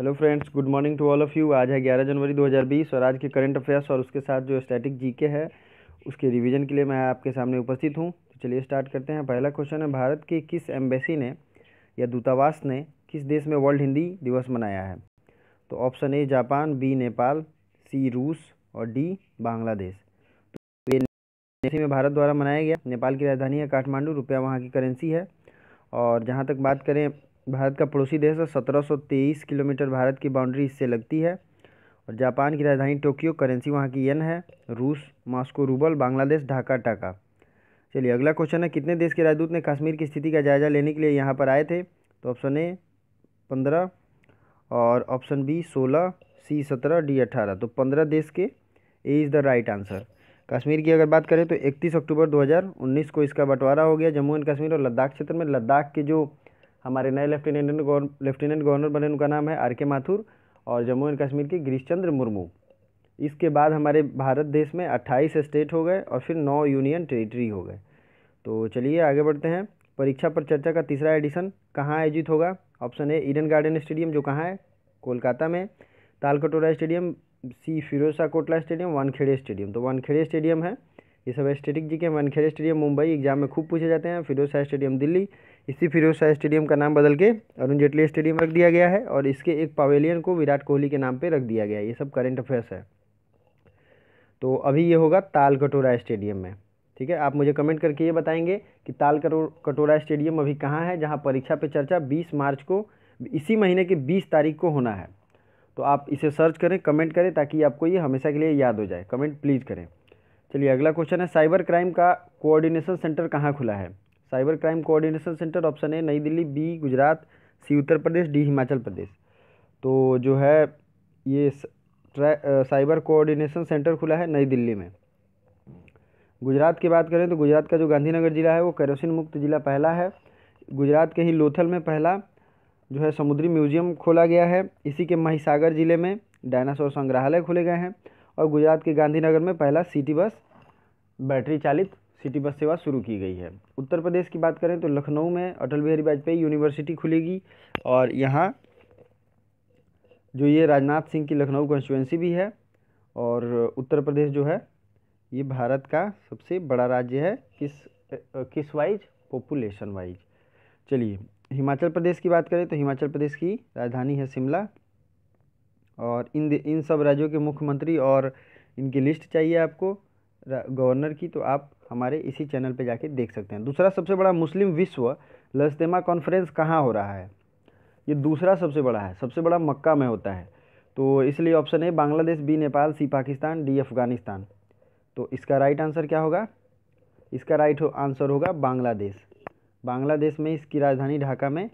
hello friends good morning to all of you आज है 11 जनवरी 2020 और आज के करंट अफेयर्स और उसके साथ जो स्टैटिक जीके है उसके रिवीजन के लिए मैं आपके सामने उपस्थित हूँ तो चलिए स्टार्ट करते हैं पहला क्वेश्चन है भारत की किस एम्बेसी ने या दूतावास ने किस देश में वर्ल्ड हिंदी दिवस मनाया है तो option A Japan B Nepal C रूस और डी बांग्लादेश तो ये में भारत द्वारा मनाया गया नेपाल की राजधानी है काठमांडू रुपया वहाँ की करेंसी है और जहाँ तक बात करें भारत का पड़ोसी देश है सत्रह किलोमीटर भारत की बाउंड्री इससे लगती है और जापान की राजधानी टोक्यो करेंसी वहाँ की येन है रूस मॉस्को रूबल बांग्लादेश ढाका टाका चलिए अगला क्वेश्चन है कितने देश के राजदूत ने कश्मीर की स्थिति का जायजा लेने के लिए यहाँ पर आए थे तो ऑप्शन ए पंद्रह और ऑप्शन बी सोलह सी सत्रह डी अट्ठारह तो पंद्रह देश के A is the right answer Kashmir की अगर बात करें तो इकतीस अक्टूबर दो को इसका बंटवारा हो गया जम्मू एंड कश्मीर और लद्दाख क्षेत्र में लद्दाख के जो हमारे नए लेफ्टिनेंट गवर्न लेफ्टिनेंट गवर्नर बने उनका नाम है आर के माथुर और जम्मू एंड कश्मीर के गिरीश चंद्र मुर्मू इसके बाद हमारे भारत देश में अट्ठाईस स्टेट हो गए और फिर नौ यूनियन टेरिटरी हो गए तो चलिए आगे बढ़ते हैं परीक्षा पर चर्चा का तीसरा एडिशन कहाँ आयोजित होगा option A Eden Garden stadium जो कहाँ है कोलकाता में Talkatora stadium C Feroz Kotla stadium Wankhede stadium तो वनखेड़े स्टेडियम है ये सब एस्टेटिक जी के वनखेड़े स्टेडियम मुंबई एग्जाम में खूब पूछे जाते हैं फिरोजा स्टेडियम दिल्ली इसी फिरोज शाह स्टेडियम का नाम बदल के अरुण जेटली स्टेडियम रख दिया गया है और इसके एक पवेलियन को विराट कोहली के नाम पर रख दिया गया है ये सब करेंट अफेयर्स है तो अभी ये होगा ताल कटोरा स्टेडियम में ठीक है आप मुझे कमेंट करके ये बताएंगे कि ताल कटोरा स्टेडियम अभी कहाँ है जहाँ परीक्षा पे चर्चा 20 मार्च को इसी महीने की 20 तारीख को होना है तो आप इसे सर्च करें कमेंट करें ताकि आपको ये हमेशा के लिए याद हो जाए कमेंट प्लीज़ करें चलिए अगला क्वेश्चन है साइबर क्राइम का कोऑर्डिनेशन सेंटर कहाँ खुला है cyber crime coordination centre option A New Delhi B Gujarat C Uttar Pradesh D Himachal Pradesh तो जो है ये साइबर कोऑर्डिनेशन सेंटर खुला है नई दिल्ली में गुजरात की बात करें तो गुजरात का जो गांधीनगर ज़िला है वो कैरोसिन मुक्त ज़िला पहला है गुजरात के ही लोथल में पहला जो है समुद्री म्यूजियम खोला गया है इसी के महिसागर ज़िले में डायनासोर संग्रहालय खोले गए हैं और गुजरात के गांधीनगर में पहला सिटी बस बैटरी चालित सिटी बस सेवा शुरू की गई है उत्तर प्रदेश की बात करें तो लखनऊ में अटल बिहारी वाजपेयी यूनिवर्सिटी खुलेगी और यहाँ जो ये राजनाथ सिंह की लखनऊ कॉन्स्टिट्यूंसी भी है और उत्तर प्रदेश जो है ये भारत का सबसे बड़ा राज्य है किस किस वाइज पॉपुलेशन वाइज चलिए हिमाचल प्रदेश की बात करें तो हिमाचल प्रदेश की राजधानी है शिमला और इन इन सब राज्यों के मुख्यमंत्री और इनकी लिस्ट चाहिए आपको गवर्नर की तो आप हमारे इसी चैनल पे जाके देख सकते हैं दूसरा सबसे बड़ा मुस्लिम विश्व लजतेमा कॉन्फ्रेंस कहाँ हो रहा है ये दूसरा सबसे बड़ा है सबसे बड़ा मक्का में होता है तो इसलिए ऑप्शन है Bangladesh B Nepal C Pakistan D Afghanistan तो इसका राइट आंसर क्या होगा इसका राइट आंसर होगा बांग्लादेश बांग्लादेश में इसकी राजधानी ढाका में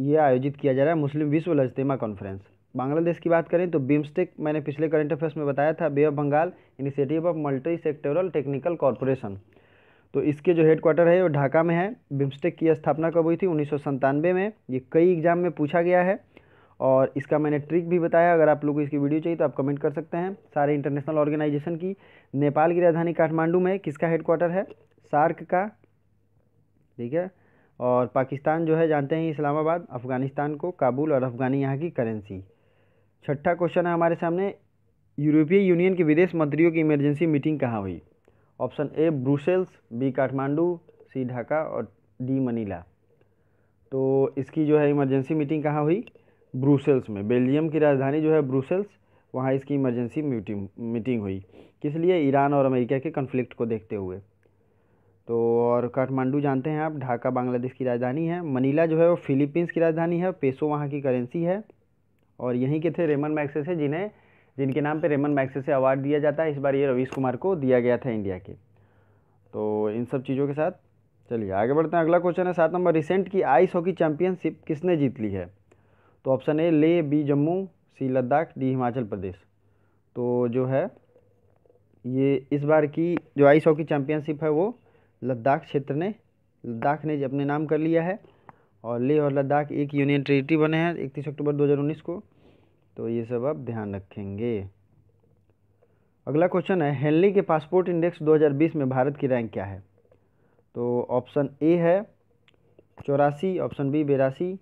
ये आयोजित किया जा रहा है मुस्लिम विश्व लजतेमा कॉन्फ्रेंस बांग्लादेश की बात करें तो बिम्स्टेक मैंने पिछले करंट अफेयर्स में बताया था bay of Bengal initiative of multi sectoral technical corporation तो इसके जो हेड क्वार्टर है वो ढाका में है बिम्स्टेक की स्थापना कब हुई थी उन्नीस में ये कई एग्जाम में पूछा गया है और इसका मैंने ट्रिक भी बताया अगर आप लोग को इसकी वीडियो चाहिए तो आप कमेंट कर सकते हैं सारे इंटरनेशनल ऑर्गेनाइजेशन की नेपाल की राजधानी काठमांडू में किसका हेड क्वार्टर है सार्क का ठीक है और पाकिस्तान जो है जानते हैं इस्लामाबाद अफ़गानिस्तान को काबुल और अफ़गानी यहाँ की करेंसी छठा क्वेश्चन है हमारे सामने यूरोपीय यूनियन के विदेश मंत्रियों की इमरजेंसी मीटिंग कहाँ हुई option A Brussels B Kathmandu C Dhaka और डी मनीला तो इसकी जो है इमरजेंसी मीटिंग कहाँ हुई ब्रूसेल्स में बेल्जियम की राजधानी जो है ब्रूसेल्स वहाँ इसकी इमरजेंसी मीटिंग मीटिंग हुई किस लिए ईरान और अमेरिका के कन्फ्लिक्ट को देखते हुए तो और काठमांडू जानते हैं आप ढाका बांग्लादेश की राजधानी है मनीला जो है वो फिलीपींस की राजधानी है पेसो वहाँ की करेंसी है और यहीं के थे रेमन मैक्सेसे जिन्हें जिनके नाम पे रेमन मैक्सेसे अवार्ड दिया जाता है इस बार ये रवीश कुमार को दिया गया था इंडिया के तो इन सब चीज़ों के साथ चलिए आगे बढ़ते हैं अगला क्वेश्चन है सात नंबर रिसेंट की आइस हॉकी चैंपियनशिप किसने जीत ली है तो option A Leh B Jammu C Ladakh D Himachal Pradesh तो जो है ये इस बार की जो आइस हॉकी चैंपियनशिप है वो लद्दाख क्षेत्र ने लद्दाख ने अपने नाम कर लिया है और लेह और लद्दाख एक यूनियन टेरिटरी बने हैं इकतीस अक्टूबर 2019 को तो ये सब आप ध्यान रखेंगे अगला क्वेश्चन है हेनली के पासपोर्ट इंडेक्स 2020 में भारत की रैंक क्या है तो ऑप्शन ए है चौरासी ऑप्शन बी बेरासी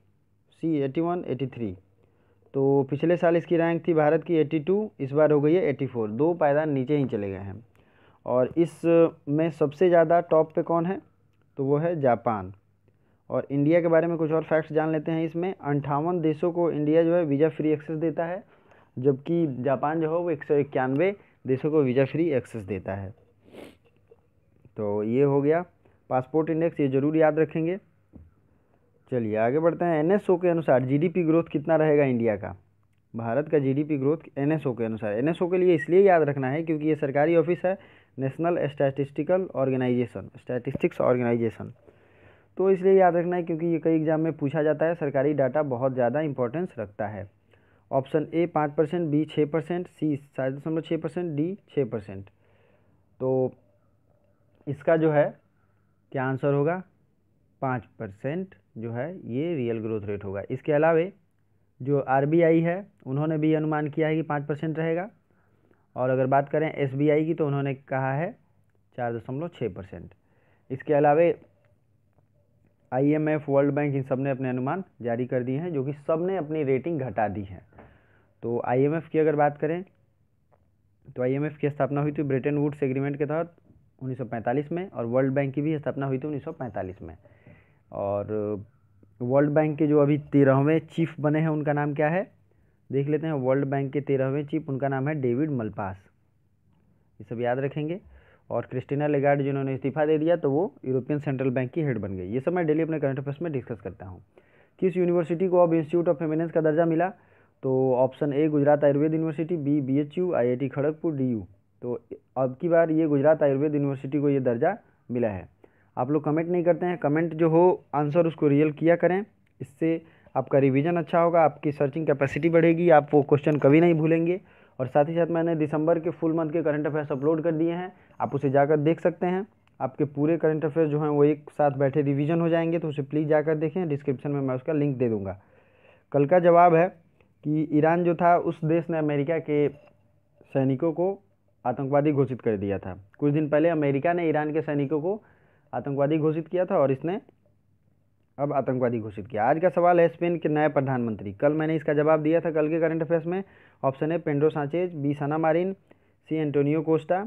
C eighty one eighty three तो पिछले साल इसकी रैंक थी भारत की टू इस बार हो गई है फोर दो पायदान नीचे ही चले गए हैं और इस में सबसे ज़्यादा टॉप पे कौन है तो वो है जापान और इंडिया के बारे में कुछ और फैक्ट्स जान लेते हैं इसमें अंठावन देशों को इंडिया जो है वीज़ा फ्री एक्सेस देता है जबकि जापान जो है वो एक सौ इक्यानवे देशों को वीज़ा फ्री एक्सेस देता है तो ये हो गया पासपोर्ट इंडेक्स ये ज़रूर याद रखेंगे चलिए आगे बढ़ते हैं ओ के अनुसार पी ग्रोथ कितना रहेगा इंडिया का भारत का पी ग्रोथ ओ के अनुसार ओ के लिए इसलिए याद रखना है क्योंकि ये सरकारी ऑफिस है national statistical organisation statistics organisation तो इसलिए याद रखना है क्योंकि ये कई एग्ज़ाम में पूछा जाता है सरकारी डाटा बहुत ज़्यादा इंपॉर्टेंस रखता है ऑप्शन ए पाँच परसेंट बी छः परसेंट सी सात दशमलव छः परसेंट डी छः परसेंट तो इसका जो है क्या आंसर होगा पाँच परसेंट जो है ये रियल ग्रोथ रेट होगा इसके अलावे जो आर है उन्होंने भी अनुमान किया है कि पाँच परसेंट रहेगा और अगर बात करें एस की तो उन्होंने कहा है चार दशमलव छः परसेंट इसके अलावा आईएमएफ वर्ल्ड बैंक इन सब ने अपने अनुमान जारी कर दिए हैं जो कि सब ने अपनी रेटिंग घटा दी है तो आईएमएफ की अगर बात करें तो आईएमएफ की स्थापना हुई थी ब्रिटेन वुड्स एग्रीमेंट के तहत उन्नीस में और वर्ल्ड बैंक की भी स्थापना हुई थी उन्नीस में और वर्ल्ड बैंक के जो अभी तेरहवें चीफ बने हैं उनका नाम क्या है देख लेते हैं वर्ल्ड बैंक के तेरहवें चीफ उनका नाम है डेविड मलपास ये सब याद रखेंगे और क्रिस्टीना लेगार्ड जिन्होंने इस्तीफा दे दिया तो वो यूरोपियन सेंट्रल बैंक की हेड बन गई ये सब मैं डेली अपने करंट अफेयर्स में डिस्कस करता हूँ किस यूनिवर्सिटी को अब इंस्टीट्यूट ऑफ फेमिनेंस का दर्जा मिला तो option A Gujarat Ayurved university B B H U I I T Kharagpur D U तो अब की बार ये गुजरात आयुर्वेद यूनिवर्सिटी को ये दर्जा मिला है आप लोग कमेंट नहीं करते हैं कमेंट जो हो आंसर उसको रियल किया करें इससे आपका रिवीजन अच्छा होगा आपकी सर्चिंग कैपेसिटी बढ़ेगी आप वो क्वेश्चन कभी नहीं भूलेंगे और साथ ही साथ मैंने दिसंबर के फुल मंथ के करंट अफेयर्स अपलोड कर दिए हैं आप उसे जाकर देख सकते हैं आपके पूरे करंट अफेयर्स जो हैं वो एक साथ बैठे रिवीजन हो जाएंगे तो उसे प्लीज़ जाकर देखें डिस्क्रिप्शन में मैं उसका लिंक दे दूँगा कल का जवाब है कि ईरान जो था उस देश ने अमेरिका के सैनिकों को आतंकवादी घोषित कर दिया था कुछ दिन पहले अमेरिका ने ईरान के सैनिकों को आतंकवादी घोषित किया था और इसने अब आतंकवादी घोषित किया आज का सवाल है स्पेन के नए प्रधानमंत्री कल मैंने इसका जवाब दिया था कल के करंट अफेयर्स में ऑप्शन है Pedro Sanchez B Sanna Marin C Antonio Costa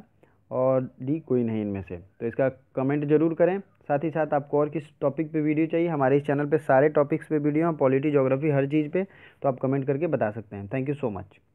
और डी कोई नहीं इनमें से तो इसका कमेंट जरूर करें साथ ही साथ आपको और किस टॉपिक पे वीडियो चाहिए हमारे इस चैनल पे सारे टॉपिक्स पे वीडियो हैं पॉलिटी जोग्राफी हर चीज़ पे तो आप कमेंट करके बता सकते हैं थैंक यू सो मच